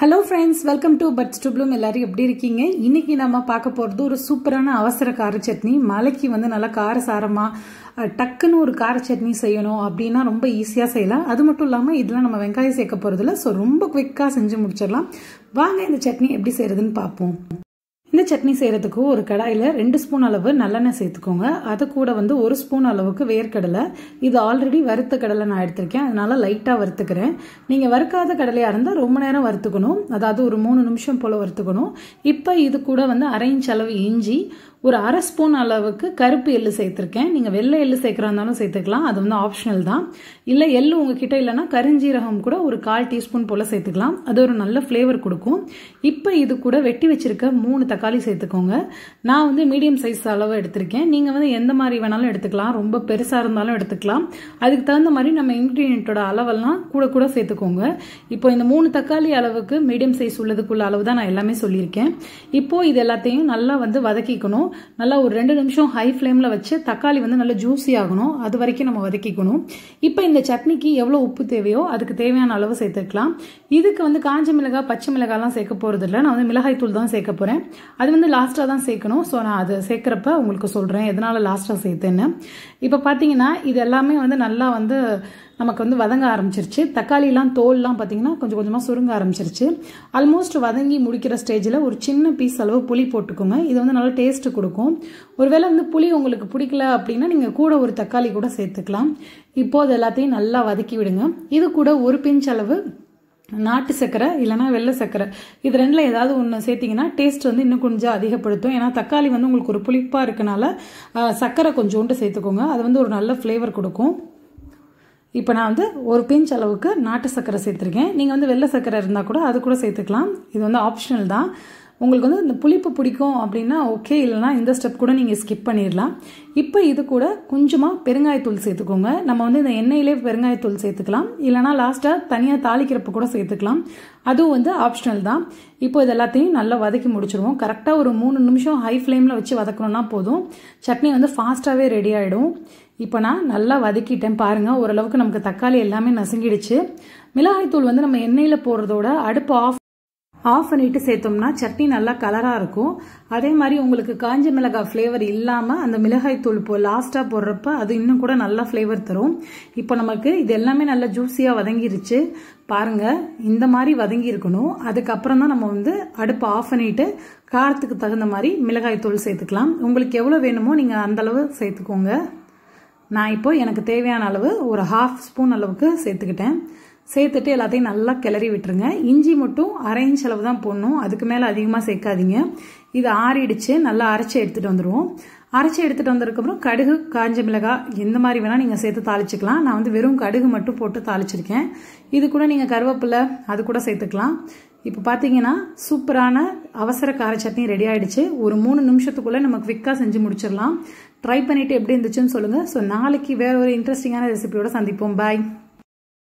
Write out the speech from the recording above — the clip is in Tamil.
hello friends welcome to buds to எல்லாரும் எப்படி இருக்கீங்க இன்னைக்கு நம்ம பார்க்க போகிறது ஒரு சூப்பரான அவசர கார சட்னி மலைக்கு வந்து நல்லா கார சாரமாக டக்குன்னு ஒரு கார சட்னி செய்யணும் அப்படின்னா ரொம்ப ஈஸியாக செய்யலாம் அது மட்டும் இல்லாமல் இதெல்லாம் நம்ம வெங்காயம் சேர்க்க போகிறதில்ல ஸோ ரொம்ப குவிக்காக செஞ்சு முடிச்சிடலாம் வாங்க இந்த சட்னி எப்படி செய்கிறதுன்னு பார்ப்போம் இந்த சட்னி செய்கிறதுக்கு ஒரு கடாயில் ரெண்டு ஸ்பூன் அளவு நல்லெண்ணெய் சேர்த்துக்கோங்க அது கூட வந்து ஒரு ஸ்பூன் அளவுக்கு வேர்க்கடலை இது ஆல்ரெடி வறுத்த கடலை நான் எடுத்திருக்கேன் அதனால் லைட்டாக வறுத்துக்கிறேன் நீங்கள் வறுக்காத கடலையாக இருந்தால் ரொம்ப நேரம் வறுத்துக்கணும் அதாவது ஒரு மூணு நிமிஷம் போல் வறுத்துக்கணும் இப்போ இது கூட வந்து அரை அளவு இஞ்சி ஒரு அரை ஸ்பூன் அளவுக்கு கருப்பு எள்ளு சேர்த்துருக்கேன் நீங்கள் வெள்ளை எள்ளு சேர்க்குறா இருந்தாலும் சேர்த்துக்கலாம் அது வந்து ஆப்ஷனல் தான் இல்லை எள்ளு உங்ககிட்ட இல்லைனா கருஞ்சீரகம் கூட ஒரு கால் டீஸ்பூன் போல் சேர்த்துக்கலாம் அது ஒரு நல்ல ஃப்ளேவர் கொடுக்கும் இப்போ இது கூட வெட்டி வச்சிருக்க மூணு தக்காளி சேர்த்துக்கோங்க நான் வந்து மீடியம் சைஸ் அளவு எடுத்திருக்கேன் நீங்கள் வந்து எந்த மாதிரி வேணாலும் எடுத்துக்கலாம் ரொம்ப பெருசாக இருந்தாலும் எடுத்துக்கலாம் அதுக்கு தகுந்த மாதிரி நம்ம இன்க்ரீடியண்ட்டோட அளவெல்லாம் கூட கூட சேர்த்துக்கோங்க இப்போ இந்த மூணு தக்காளி அளவுக்கு மீடியம் சைஸ் உள்ளதுக்குள்ள அளவு தான் நான் எல்லாமே சொல்லியிருக்கேன் இப்போது இது எல்லாத்தையும் நல்லா வந்து வதக்கிக்கணும் நல்லா ஒரு ரெண்டு நிமிஷம் ஹை ஃப்ளேமில் வச்சு தக்காளி வந்து நல்லா ஜூஸி ஆகணும் அது வரைக்கும் நம்ம வதக்கிக்கணும் இப்போ இந்த சட்னிக்கு எவ்வளோ உப்பு தேவையோ அதுக்கு தேவையான அளவு சேர்த்துக்கலாம் இதுக்கு வந்து காஞ்ச மிளகாய் பச்சை மிளகாய்லாம் சேர்க்க போகிறது இல்லை நான் வந்து மிளகாய் தூள் தான் சேர்க்க போகிறேன் அது வந்து லாஸ்ட்டாக தான் சேர்க்கணும் ஸோ நான் அதை சேர்க்குறப்ப உங்களுக்கு சொல்கிறேன் எதனால் லாஸ்ட்டாக சேர்த்தேன்னு இப்போ பார்த்தீங்கன்னா இது எல்லாமே வந்து நல்லா வந்து நமக்கு வந்து வதங்க ஆரம்பிச்சிருச்சு தக்காளிலாம் தோல்லாம் பார்த்திங்கன்னா கொஞ்சம் கொஞ்சமாக சுருங்க ஆரம்பிச்சிருச்சு ஆல்மோஸ்ட் வதங்கி முடிக்கிற ஸ்டேஜில் ஒரு சின்ன பீஸ் அளவு புளி போட்டுக்கோங்க இது வந்து நல்லா டேஸ்ட்டு கொடுக்கும் ஒருவேளை வந்து புளி உங்களுக்கு பிடிக்கல அப்படின்னா நீங்கள் கூட ஒரு தக்காளி கூட சேர்த்துக்கலாம் இப்போது அது எல்லாத்தையும் நல்லா வதக்கி விடுங்க இது கூட ஒரு பிஞ்ச் அளவு நாட்டு சர்க்கரை இல்லைனா வெள்ளை சர்க்கரை இது ரெண்டில் ஏதாவது ஒன்று சேர்த்திங்கன்னா டேஸ்ட் வந்து இன்னும் கொஞ்சம் அதிகப்படுத்தும் ஏன்னா தக்காளி வந்து உங்களுக்கு ஒரு புளிப்பாக இருக்கனால சர்க்கரை கொஞ்சோண்டு சேர்த்துக்கோங்க அது வந்து ஒரு நல்ல ஃப்ளேவர் கொடுக்கும் இப்போ நான் வந்து ஒரு பிஞ்ச் அளவுக்கு நாட்டு சர்க்கரை சேர்த்துருக்கேன் நீங்கள் வந்து வெள்ளை சர்க்கரை இருந்தால் கூட அது கூட சேர்த்துக்கலாம் இது வந்து ஆப்ஷனல் தான் உங்களுக்கு வந்து இந்த புளிப்பு பிடிக்கும் அப்படின்னா ஓகே இல்லைனா இந்த ஸ்டெப் கூட நீங்கள் ஸ்கிப் பண்ணிடலாம் இப்போ இது கூட கொஞ்சமாக பெருங்காயத்தூள் சேர்த்துக்கோங்க நம்ம வந்து இந்த எண்ணெயிலே பெருங்காயத்தூள் சேர்த்துக்கலாம் இல்லைனா லாஸ்ட்டாக தனியாக தாளிக்கிறப்ப கூட சேர்த்துக்கலாம் அதுவும் வந்து ஆப்ஷனல் தான் இப்போ இது எல்லாத்தையும் நல்லா வதக்கி முடிச்சிருவோம் கரெக்டாக ஒரு மூணு நிமிஷம் ஹை ஃப்ளேமில் வச்சு வதக்கணும்னா போதும் சட்னி வந்து ஃபாஸ்ட்டாகவே ரெடி ஆகிடும் இப்போ நான் நல்லா வதக்கிட்டேன் பாருங்கள் ஓரளவுக்கு நமக்கு தக்காளி எல்லாமே நசுங்கிடுச்சு மிளகாய்த்தூள் வந்து நம்ம எண்ணெயில் போடுறதோட அடுப்பு ஆஃப் ஆஃப் பண்ணிட்டு சேர்த்தோம்னா சட்னி நல்லா கலராக இருக்கும் அதே மாதிரி உங்களுக்கு காஞ்ச மிளகாய் ஃப்ளேவர் இல்லாமல் அந்த மிளகாய் தூள் போ லாஸ்ட்டாக போடுறப்ப அது இன்னும் கூட நல்லா ஃப்ளேவர் தரும் இப்போ நமக்கு இது எல்லாமே நல்லா ஜூஸியாக வதங்கிருச்சு பாருங்கள் இந்த மாதிரி வதங்கி இருக்கணும் அதுக்கப்புறம் தான் நம்ம வந்து அடுப்பை ஆஃப் பண்ணிட்டு காரத்துக்கு தகுந்த மாதிரி மிளகாய் தூள் சேர்த்துக்கலாம் உங்களுக்கு எவ்வளோ வேணுமோ நீங்கள் அந்தளவு சேர்த்துக்கோங்க நான் இப்போ எனக்கு தேவையான அளவு ஒரு ஹாஃப் ஸ்பூன் அளவுக்கு சேர்த்துக்கிட்டேன் சேர்த்துட்டு எல்லாத்தையும் நல்லா கிளறி விட்டுருங்க இஞ்சி மட்டும் அரை இன்ச் அளவு தான் போடணும் அதுக்கு மேலே அதிகமாக சேர்க்காதீங்க இது ஆறிடுச்சு நல்லா அரைச்சி எடுத்துகிட்டு வந்துடுவோம் அரைச்சி எடுத்துகிட்டு வந்ததுக்கப்புறம் கடுகு காஞ்ச மிளகாய் எந்த மாதிரி வேணால் நீங்கள் சேர்த்து தாளிச்சிக்கலாம் நான் வந்து வெறும் கடுகு மட்டும் போட்டு தாளிச்சிருக்கேன் இது கூட நீங்கள் கருவேப்பிலை அது கூட சேர்த்துக்கலாம் இப்போ பார்த்தீங்கன்னா சூப்பரான அவசர கார சட்னி ரெடி ஆகிடுச்சு ஒரு மூணு நிமிஷத்துக்குள்ளே நம்ம குவிக்காக செஞ்சு முடிச்சிடலாம் ட்ரை பண்ணிவிட்டு எப்படி இருந்துச்சுன்னு சொல்லுங்கள் ஸோ நாளைக்கு வேறு ஒரு இன்ட்ரெஸ்டிங்கான ரெசிபியோட சந்திப்போம் பாய்